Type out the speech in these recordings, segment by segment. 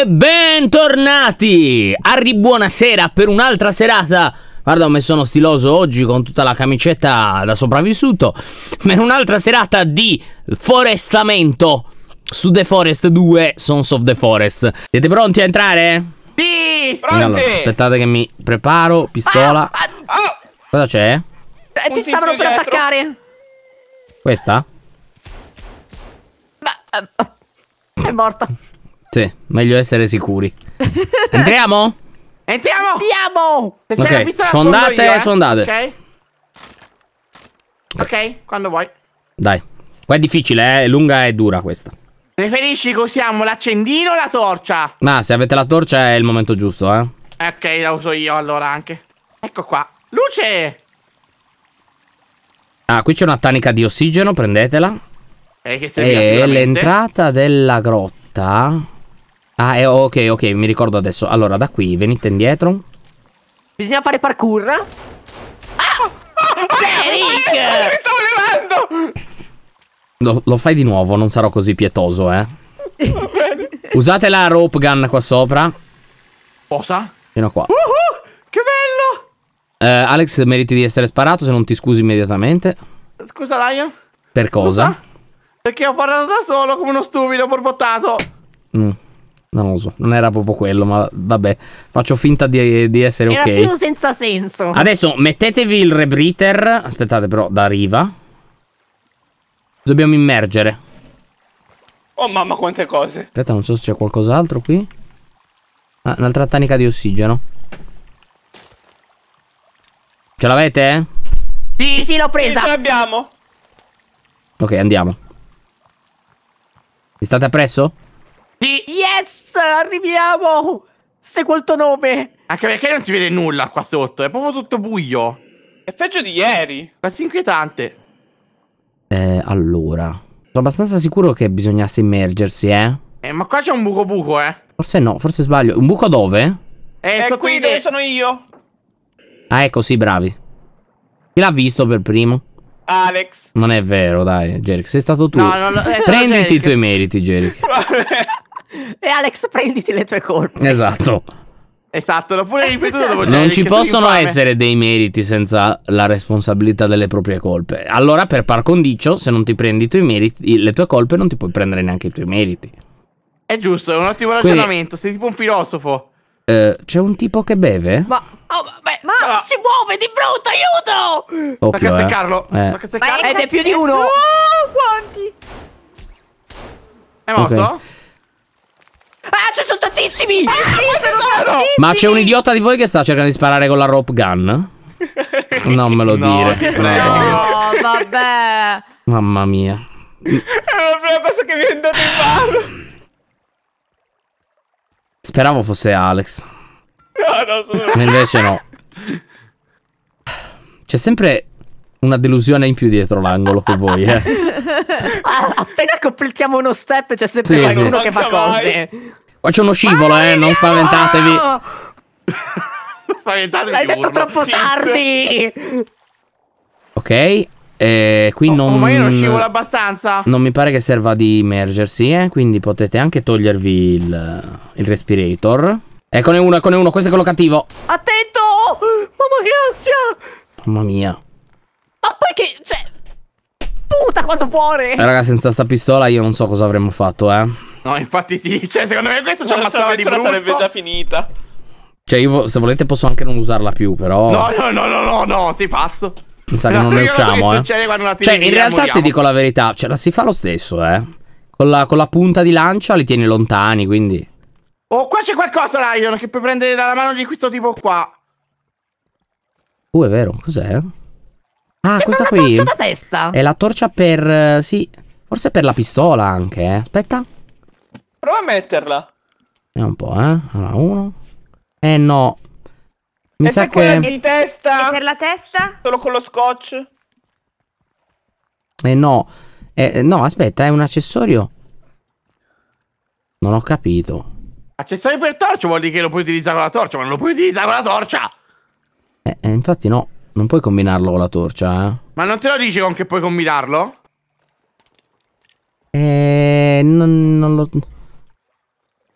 E bentornati! Arri buonasera per un'altra serata Guarda come sono stiloso oggi con tutta la camicetta da sopravvissuto Per un'altra serata di forestamento Su The Forest 2 Sons of the Forest Siete pronti a entrare? Sì! Pronti! Allora, aspettate che mi preparo, pistola ah, ah, oh. Cosa c'è? Eh, ti stavano per dietro. attaccare Questa? Ma, eh, oh, è morta sì, meglio essere sicuri. Entriamo? Entriamo! Andiamo! Se sondate, io, eh? sfondate. Okay. ok. Ok, quando vuoi. Dai. Qua è difficile, eh? È lunga e dura questa. Preferisci che usiamo l'accendino o la torcia? Ma se avete la torcia è il momento giusto, eh. Ok, la uso io allora anche. Ecco qua. Luce! Ah, qui c'è una tanica di ossigeno, prendetela. Eh, e l'entrata della grotta Ah, eh, ok, ok, mi ricordo adesso. Allora, da qui, venite indietro. Bisogna fare parkour. Ah! ah! Eric! Eh, eh, eh, mi sto levando! Lo, lo, fai di nuovo, non sarò così pietoso, eh. Usate la rope gun qua sopra. Cosa? Fino a qua. Uh -huh, che bello! Eh, Alex, meriti di essere sparato se non ti scusi immediatamente. Scusa, Lion. Per cosa? Perché ho parlato da solo come uno stupido borbottato. Mm non lo so, non era proprio quello, ma vabbè, faccio finta di, di essere era ok. Era più senza senso. Adesso mettetevi il rebreather, aspettate però, da riva. Dobbiamo immergere. Oh mamma, quante cose. Aspetta, non so se c'è qualcos'altro qui. Ah, un'altra tanica di ossigeno. Ce l'avete? Eh? Sì, sì, l'ho presa. Sì, ce l'abbiamo. Ok, andiamo. Mi state appresso? Yes! Arriviamo! Sepolto nome! Anche perché non si vede nulla qua sotto, è proprio tutto buio. È peggio di ieri. Quasi inquietante. Eh, allora. Sono abbastanza sicuro che bisognasse immergersi, eh. Eh, ma qua c'è un buco buco, eh. Forse no, forse sbaglio. Un buco dove? Eh, è eh, qui dove sono io. Ah, ecco, sì, bravi. Chi l'ha visto per primo? Alex. Non è vero, dai, Jerick, sei stato tu. No, no, no, Prenditi i tuoi meriti, Jerick. E Alex, prenditi le tue colpe. Esatto. Esatto, l'ho pure ripetuto dopo Non cioè, ci possono infame. essere dei meriti senza la responsabilità delle proprie colpe. Allora, per par condicio, se non ti prendi i tuoi meriti, le tue colpe, non ti puoi prendere neanche i tuoi meriti. È giusto, è un ottimo ragionamento. Quindi, sei tipo un filosofo. Eh, c'è un tipo che beve? Ma, oh, beh, ma oh. si muove di brutto, aiuto! Occhio, Tocca eh. steccarlo. Eh. Tocca steccarlo. Ed è più di uno. Oh, quanti? È morto? Okay tantissimi! Eh sì, sono Ma c'è un idiota di voi che sta cercando di sparare con la rope gun? Non me lo no, dire. No, no, vabbè. Mamma mia. È la prima cosa che mi è andata in mano. Speravo fosse Alex. No, no, sono... Ma invece no. C'è sempre una delusione in più dietro l'angolo con voi, eh. Appena completiamo uno step c'è sempre sì, qualcuno sì. che fa cose. Qua c'è uno scivolo, ah, eh, non spaventatevi. non spaventatevi. L'hai detto urlo. troppo tardi. Ok. Eh, qui oh, non... Oh, ma io non scivolo abbastanza. Non mi pare che serva di immergersi, eh. Quindi potete anche togliervi il, il respirator. Eccone uno, eccone uno. Questo è quello cattivo. Attento! Mamma che ansia! Mamma mia. Ma poi che... Cioè... Puta quanto fuori! Eh, raga, senza sta pistola io non so cosa avremmo fatto, eh. No, infatti sì. Cioè, secondo me questo ci ammazzava di brutto. sarebbe già finita. Cioè, io se volete posso anche non usarla più, però... No, no, no, no, no, no, sei pazzo. Mi sa che non ne usciamo, eh. Cioè, in realtà moriamo. ti dico la verità, ce cioè, la si fa lo stesso, eh. Con la, con la punta di lancia li tieni lontani, quindi... Oh, qua c'è qualcosa, Lion, che puoi prendere dalla mano di questo tipo qua. Uh, è vero, cos'è? Ah, Sembra questa qui. È la torcia da testa. È la torcia per... Eh, sì, forse per la pistola anche, eh. Aspetta. Prova a metterla. Vediamo un po', eh. Allora, uno. Eh no. Mi e sa che... di testa. E per la testa? Solo con lo scotch. Eh no. Eh, no, aspetta, è un accessorio. Non ho capito. Accessorio per torcia vuol dire che lo puoi utilizzare con la torcia, ma non lo puoi utilizzare con la torcia. Eh, eh infatti no. Non puoi combinarlo con la torcia, eh. Ma non te lo dici con che puoi combinarlo? Eh, non, non lo...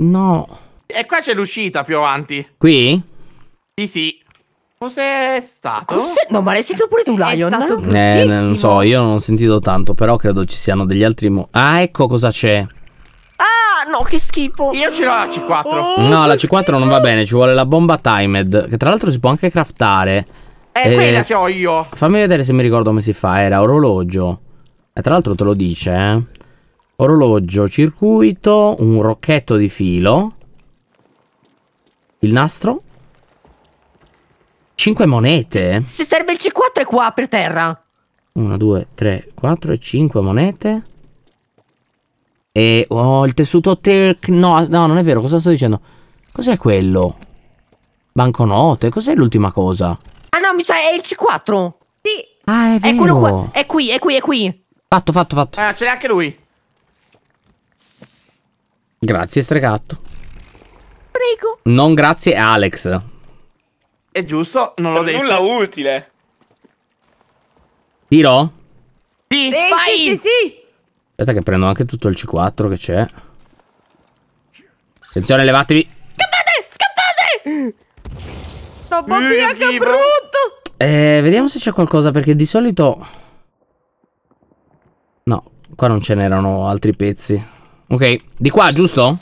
No. E qua c'è l'uscita più avanti. Qui? Sì, sì. Cos'è stato? Cos'è? No, ma l'hai sentito pure tu, Lion? Eh, non so, io non ho sentito tanto, però credo ci siano degli altri... ah, ecco cosa c'è. Ah, no, che schifo. Io ce l'ho la C4. Oh, no, la C4 schifo. non va bene, ci vuole la bomba timed, che tra l'altro si può anche craftare. Eh, eh quella che ho io. Fammi vedere se mi ricordo come si fa, era orologio. E eh, tra l'altro te lo dice, eh. Orologio, circuito, un rocchetto di filo. Il nastro. 5 monete. Se serve il C4 è qua per terra. 1, 2, 3, 4 e 5 monete. E oh, il tessuto tec... No, non è vero, cosa sto dicendo? Cos'è quello? Banconote, cos'è l'ultima cosa? Ah no, mi sa, è il C4. Sì. Ah, è vero. È quello qua, è qui, è qui, è qui. Fatto, fatto, fatto. Ah, c'è anche lui. Grazie, stregatto. Prego. Non grazie, Alex. È giusto, non l'ho detto. Nulla utile. Tiro? Sì, sì, vai! Sì, sì, sì. Aspetta che prendo anche tutto il C4 che c'è. Attenzione, levatevi. Scappate, scappate! Sto bambino che brutto! Eh, vediamo se c'è qualcosa, perché di solito... No, qua non ce n'erano altri pezzi. Ok, di qua, giusto?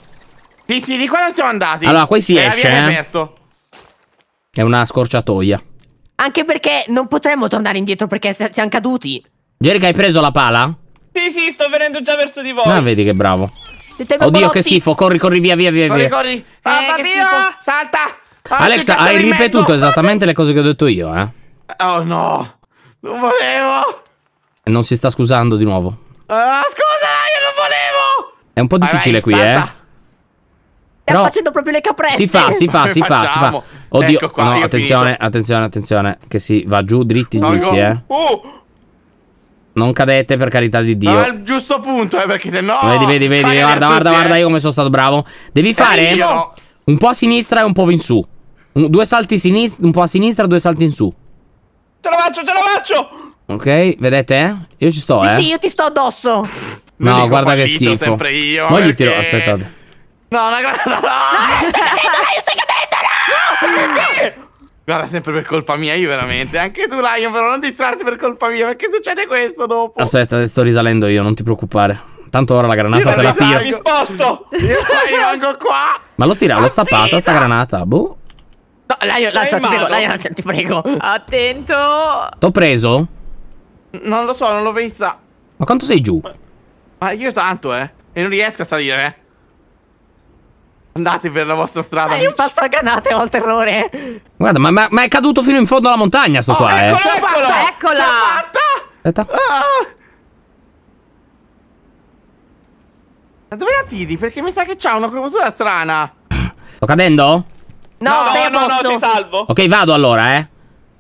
Sì, sì, di qua non siamo andati. Allora, qui si Beh, esce, eh. Aperto. È una scorciatoia. Anche perché non potremmo tornare indietro perché siamo caduti. Jerica, hai preso la pala? Sì, sì, sto venendo già verso di voi. Ah, vedi che bravo. Oddio, bolotti. che schifo. Corri, corri, via, via, via. Corri, corri. Papà, eh, via. Salta. Ah, Alexa, hai ripetuto esattamente le cose che ho detto io, eh. Oh, no. Non volevo. Non si sta scusando di nuovo. Ah, scusa, io non volevo. È un po' difficile right, qui, fatta. eh. Stiamo facendo proprio le caprette. Si fa, si fa, si fa, si fa, Oddio, ecco qua, no, attenzione, finito. attenzione, attenzione. Che si va giù dritti, ecco. dritti, no. eh. Uh. Non cadete per carità di Dio. Ma è il giusto punto, eh, perché se no. Vedi, vedi, vedi, guarda, guarda, tutti, guarda, eh. io come sono stato bravo. Devi fare Carissimo. un po' a sinistra e un po' in su. Un, due salti sinistra, un po' a sinistra, due salti in su. Ce la faccio, ce la faccio! Ok, vedete? Eh? Io ci sto, eh. Sì, io ti sto addosso. Lo no, guarda che schifo. sempre io. Ma gli tiro, aspettate. No, una grande. No, no, sei no, no, Guarda, sempre per colpa mia, io veramente. Anche tu, Lion, però non distrarti per colpa mia. Perché succede questo dopo? Aspetta, sto risalendo io, non ti preoccupare. Tanto ora la granata te la tiro. Mi sposto! Io rimango qua! Ma l'ho tirata, l'ho stappata sta granata, boh. No, Lion, lascia, ti prego, Lion, ti prego. Attento. T'ho preso? Non lo so, non l'ho vista. Ma quanto sei giù? Ma io tanto, eh. E non riesco a salire, eh. Andate per la vostra strada. Ma io Hai a passagranate ho il terrore. Guarda, ma, ma, ma, è caduto fino in fondo alla montagna sto oh, qua, eccolo, eh. Eccolo, eccola. Aspetta. Ah. Ma dove la tiri? Perché mi sa che c'ha una curvatura strana. Sto cadendo? No, no, sei no, no, sei salvo. Ok, vado allora, eh.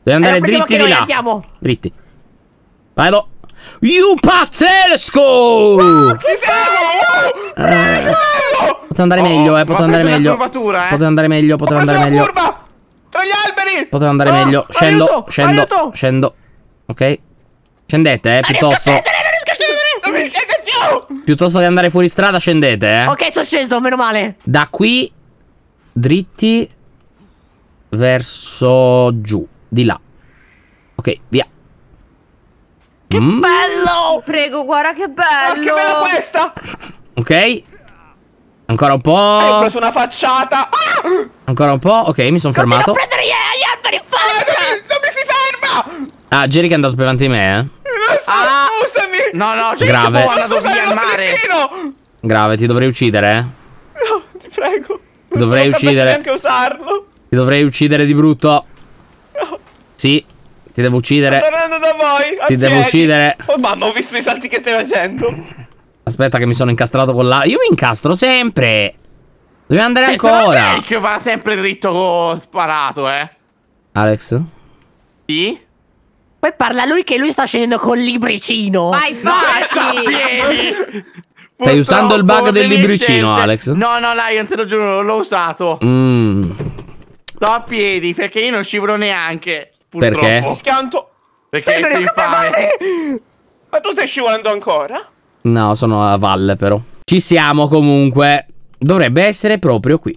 Devi andare eh, dritti di là. Andiamo. Dritti. Vado. You pazzesco! Oh, che bello! Oh, eh. bello! Poteva oh, eh, eh. andare meglio, eh, poteva andare meglio. Poteva andare meglio, poteva andare meglio. curva! Tra gli alberi! Poteva andare meglio. Ah, scendo, scendo, scendo. Ok. Scendete, eh, piuttosto. Non non mi scendo più! Piuttosto che andare fuori strada, scendete, eh. Ok, sono sceso, meno male. Da qui, dritti, verso giù, di là. Ok, via. Che mm. bello! prego, guarda che bello! Ma oh, che bella questa! Ok. Ancora un po'. Eh, ho preso una facciata. Ah! Ancora un po'. Ok, mi sono fermato. Non prendere gli altri in faccia! Ah, non, mi, non mi si ferma! Ah, Jerry che è andato più avanti di me, eh? ah, scusami! No, no, c'è Grave. si può andare al mare. Grave, ti dovrei uccidere, No, ti prego. Non dovrei uccidere. neanche usarlo. Ti dovrei uccidere di brutto. No. Sì. Ti devo uccidere. Sto tornando da voi. Ti devo uccidere. Oh mamma, ho visto i salti che stai facendo. Aspetta che mi sono incastrato con la... Io mi incastro sempre. Dobbiamo andare Penso ancora. Jake va sempre dritto sparato, eh. Alex? Sì? Poi parla lui che lui sta scendendo col libricino. Vai, fatti. Stai usando il bug del libricino, scelte. Alex? No, no, Lion, te lo giuro, l'ho usato. Mm. Sto a piedi, perché io non scivolo neanche. Purtroppo. Perché? Schianto. Perché Prendere eh, sei infame. Ma tu stai scivolando ancora? No, sono a valle però. Ci siamo comunque. Dovrebbe essere proprio qui.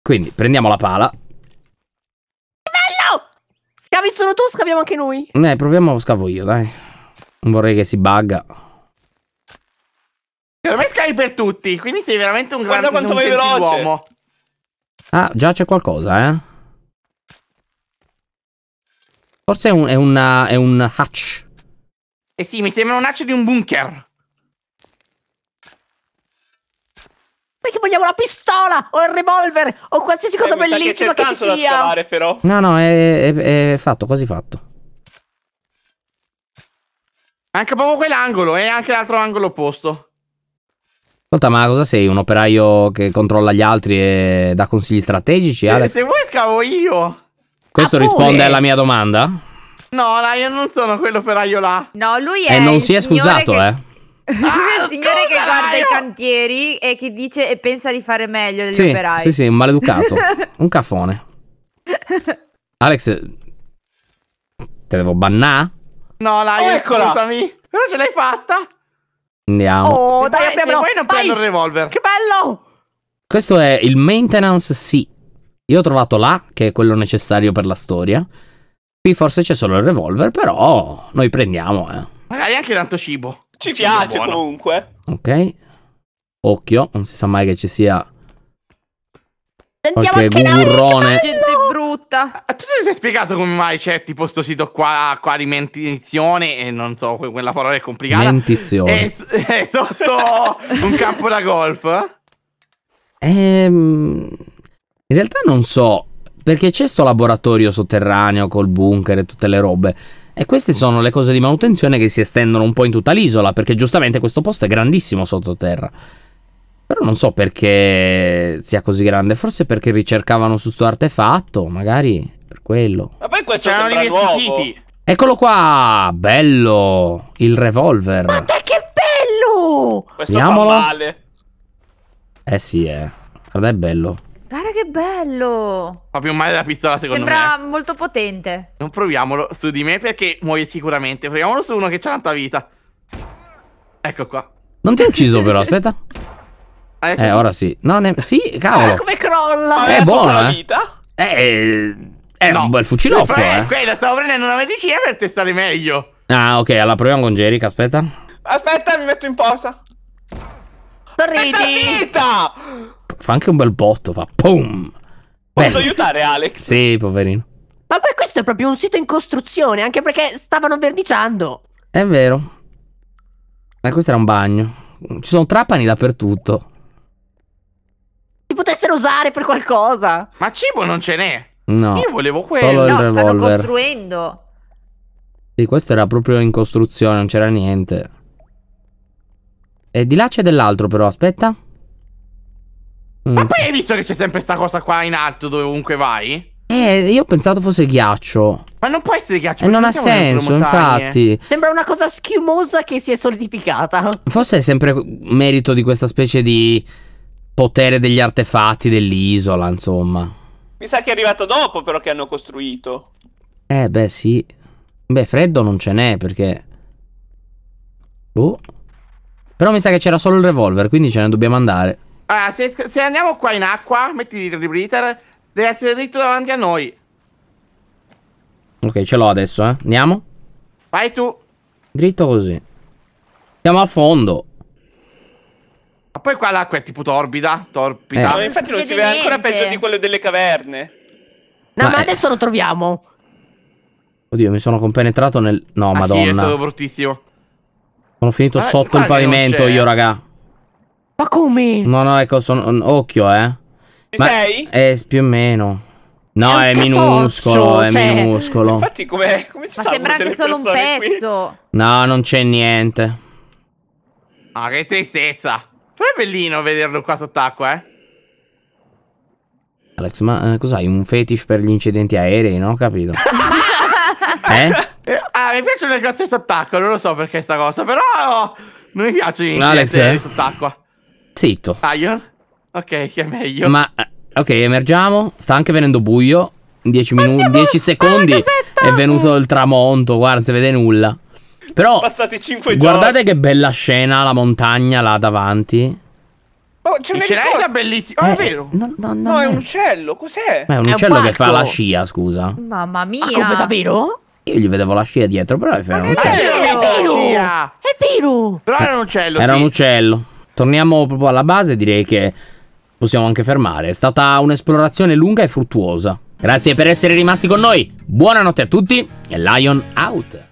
Quindi prendiamo la pala. Che bello! Scavi solo tu, scaviamo anche noi. Eh, proviamo, scavo io, dai. Non vorrei che si bugga. me scavi per tutti, quindi sei veramente un grande uomo. Guarda quanto vai veloce. Uomo. Ah, già c'è qualcosa, eh. Forse è un, è una, è un hatch. Eh sì, mi sembra un hatch di un bunker. Perché vogliamo la pistola o il revolver o qualsiasi cosa eh, bellissima che, che ci sia. Scavare, però. No, no, è, è, è, fatto, quasi fatto. Anche proprio quell'angolo e anche l'altro angolo opposto. Ascolta, ma cosa sei? Un operaio che controlla gli altri e dà consigli strategici, Eh, se vuoi scavo io. Questo ah, risponde alla mia domanda? No, là, io non sono quello feraio là. No, lui eh, è. E non si è scusato, che... eh. Ah, il signore che guarda io? i cantieri e che dice e pensa di fare meglio degli sì, operai. Sì, sì, un maleducato. un caffone. Alex, te devo bannare? No, Lion, oh, Eccola. scusami. Però ce l'hai fatta. Andiamo. Oh, dai, dai apriamolo. Se non prendo il revolver. Che bello! Questo è il maintenance seat. Io ho trovato là che è quello necessario per la storia. Qui forse c'è solo il revolver, però noi prendiamo, eh. Magari anche tanto cibo. Ci cibo piace buono. comunque. Ok. Occhio, non si sa mai che ci sia... Sentiamo okay, anche burrone. la gente brutta. Ah, ah, tu ti sei spiegato come mai c'è tipo sto sito qua, qua di mentizione e non so, quella parola è complicata. Mentizione. È, è sotto un campo da golf? Ehm... In realtà non so, perché c'è sto laboratorio sotterraneo col bunker e tutte le robe. E queste sono le cose di manutenzione che si estendono un po' in tutta l'isola, perché giustamente questo posto è grandissimo sottoterra. Però non so perché sia così grande, forse perché ricercavano su sto artefatto, magari per quello. Ma poi questo C'erano sembra siti. Eccolo qua, bello, il revolver. Ma che bello! Questo Andiamolo. fa male. Eh sì, eh. Guarda è bello. Guarda che bello! Fa più male la pistola secondo Sembra me. Sembra molto potente. Non proviamolo su di me perché muoio sicuramente. Proviamolo su uno che c'ha tanta vita. Ecco qua. Non ti ha ucciso però, aspetta. Adesso eh, sì. ora sì. No, ne... Sì, cavolo. Eh, come crolla. Eh, è buona, eh. Vita. Eh, eh è no. un bel fuciloffo, eh, eh. Quello, stavo prendendo una medicina per testare meglio. Ah, ok, allora proviamo con Jerica, aspetta. Aspetta, mi metto in posa. Sorridi. È vita! fa anche un bel botto, fa pum. Posso aiutare Alex? Sì, poverino. Ma poi questo è proprio un sito in costruzione, anche perché stavano verniciando. È vero. Ma questo era un bagno. Ci sono trapani dappertutto. Li potessero usare per qualcosa. Ma cibo non ce n'è. No. Io volevo quello. No, stanno costruendo. Sì, questo era proprio in costruzione, non c'era niente. E di là c'è dell'altro però, aspetta. Mm. Ma poi hai visto che c'è sempre sta cosa qua in alto dovunque vai? Eh, io ho pensato fosse ghiaccio. Ma non può essere ghiaccio. Eh, non ha senso, infatti. Sembra una cosa schiumosa che si è solidificata. Forse è sempre merito di questa specie di potere degli artefatti dell'isola, insomma. Mi sa che è arrivato dopo, però, che hanno costruito. Eh, beh, sì. Beh, freddo non ce n'è, perché... Oh. Però mi sa che c'era solo il revolver, quindi ce ne dobbiamo andare. Allora, se, se, andiamo qua in acqua, metti il rebreather, deve essere dritto davanti a noi. Ok, ce l'ho adesso, eh. Andiamo. Vai tu. Dritto così. Siamo a fondo. Ma poi qua l'acqua è tipo torbida, torpida. Eh. No, infatti non si vede, si vede ancora peggio di quelle delle caverne. No, ma, ma è... adesso lo troviamo. Oddio, mi sono compenetrato nel... No, Anch'io madonna. È stato bruttissimo. Sono finito ma sotto il pavimento io, raga. Ma come? No, no, ecco, sono... Mm, occhio, eh. Ci Ma sei? Eh, più o meno. No, è, è minuscolo, è cioè. minuscolo. Infatti, come, come ci Ma sembra anche solo un pezzo. Qui? No, non c'è niente. Ah, che tristezza. Però è bellino vederlo qua sott'acqua, eh. Alex, ma eh, cos'hai? Un fetish per gli incidenti aerei, Non ho Capito? eh? Ah, mi piacciono le cose sott'acqua, non lo so perché sta cosa, però... Non mi piace gli incidenti eh? sott'acqua. Zitto. Ion? Ok, che è meglio. Ma, eh, ok, emergiamo. Sta anche venendo buio. In 10 minuti, 10 secondi è venuto il tramonto. Guarda, si vede nulla. Però, passati 5 guardate giorni. che bella scena la montagna là davanti. Oh, c'è una cosa bellissima. Oh, eh, ah, è vero. No, no, no, no è un uccello. Cos'è? Ma è un è uccello un che fa la scia, scusa. Mamma mia. Ah, come davvero? Io gli vedevo la scia dietro, però è vero. È vero, è vero. Però era un uccello. Era sì. un uccello torniamo proprio alla base, direi che possiamo anche fermare. È stata un'esplorazione lunga e fruttuosa. Grazie per essere rimasti con noi. Buonanotte a tutti e Lion out.